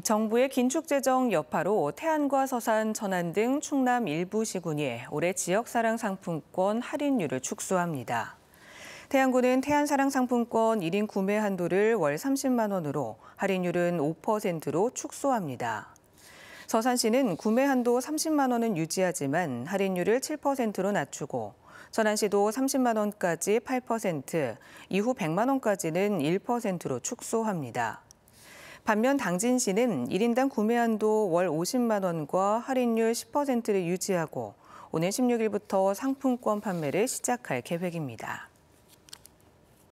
정부의 긴축재정 여파로 태안과 서산, 전안 등 충남 일부 시군이 올해 지역사랑 상품권 할인율을 축소합니다. 태안군은 태안사랑 상품권 1인 구매 한도를 월 30만 원으로 할인율은 5%로 축소합니다. 서산시는 구매 한도 30만 원은 유지하지만 할인율을 7%로 낮추고 전안시도 30만 원까지 8%, 이후 100만 원까지는 1%로 축소합니다. 반면 당진시는 1인당 구매 한도 월 50만 원과 할인율 10%를 유지하고 오는 16일부터 상품권 판매를 시작할 계획입니다.